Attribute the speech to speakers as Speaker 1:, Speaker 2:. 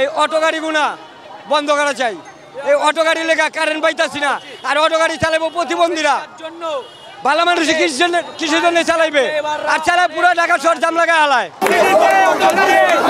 Speaker 1: এই অটো গাড়ি গুনা বন্ধ করা চাই এই অটো গাড়ি লেখা কারেন্ট পাইতাছি না আর অটো গাড়ি চালাবো প্রতিবন্ধীরা ভালো মানুষ কৃষি জন্য চালাইবে আর চালায় পুরো ঢাকা শহর জাম লাগা হালায়